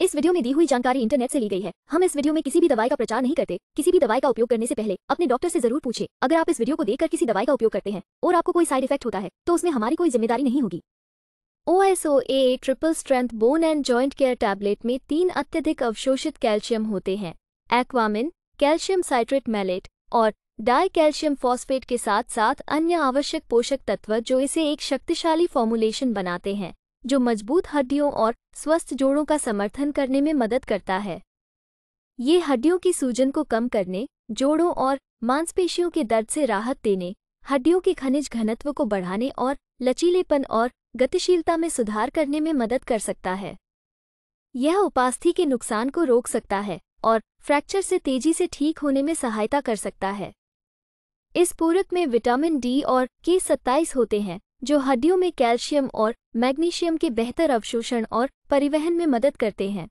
इस वीडियो में दी हुई जानकारी इंटरनेट से ली गई है हम इस वीडियो में किसी भी दवाई का प्रचार नहीं करते किसी भी दवाई का उपयोग करने से पहले अपने डॉक्टर से जरूर पूछे अगर आप इस वीडियो को देखकर किसी दवाई का उपयोग करते हैं और आपको कोई साइड इफेक्ट होता है तो उसमें हमारी कोई जिम्मेदारी नहीं होगी O S O A triple strength bone and joint care tablet में तीन अत्यधिक अवशोषित कैल्शियम होते हैं एक्वामिन कैल्शियम साइट्रेट मैलेट और डाई कैल्शियम फॉस्फेट के साथ साथ अन्य आवश्यक पोषक तत्व जो इसे एक शक्तिशाली फॉर्मुलेशन बनाते हैं जो मजबूत हड्डियों और स्वस्थ जोड़ों का समर्थन करने में मदद करता है ये हड्डियों की सूजन को कम करने जोड़ों और मांसपेशियों के दर्द से राहत देने हड्डियों के खनिज घनत्व को बढ़ाने और लचीलेपन और गतिशीलता में सुधार करने में मदद कर सकता है यह उपास्थि के नुकसान को रोक सकता है और फ्रैक्चर से तेजी से ठीक होने में सहायता कर सकता है इस पूरक में विटामिन डी और के सत्ताईस होते हैं जो हड्डियों में कैल्शियम और मैग्नीशियम के बेहतर अवशोषण और परिवहन में मदद करते हैं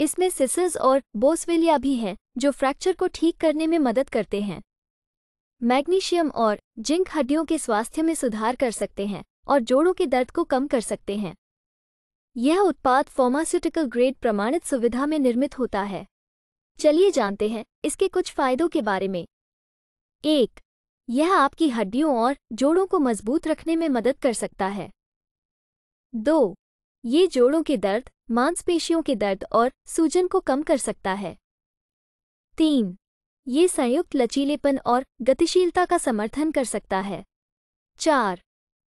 इसमें सिसर्स और बोसवेलिया भी हैं जो फ्रैक्चर को ठीक करने में मदद करते हैं मैग्नीशियम और जिंक हड्डियों के स्वास्थ्य में सुधार कर सकते हैं और जोड़ों के दर्द को कम कर सकते हैं यह उत्पाद फार्मास्यूटिकल ग्रेड प्रमाणित सुविधा में निर्मित होता है चलिए जानते हैं इसके कुछ फायदों के बारे में एक यह आपकी हड्डियों और जोड़ों को मजबूत रखने में मदद कर सकता है दो ये जोड़ों के दर्द मांसपेशियों के दर्द और सूजन को कम कर सकता है तीन ये संयुक्त लचीलेपन और गतिशीलता का समर्थन कर सकता है चार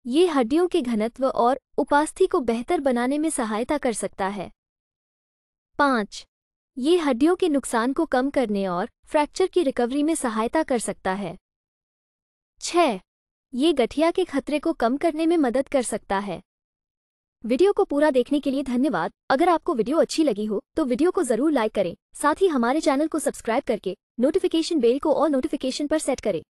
ये हड्डियों के घनत्व और उपास्थि को बेहतर बनाने में सहायता कर सकता है पाँच ये हड्डियों के नुकसान को कम करने और फ्रैक्चर की रिकवरी में सहायता कर सकता है छः ये गठिया के खतरे को कम करने में मदद कर सकता है वीडियो को पूरा देखने के लिए धन्यवाद अगर आपको वीडियो अच्छी लगी हो तो वीडियो को जरूर लाइक करें साथ ही हमारे चैनल को सब्सक्राइब करके नोटिफिकेशन बेल को और नोटिफिकेशन पर सेट करें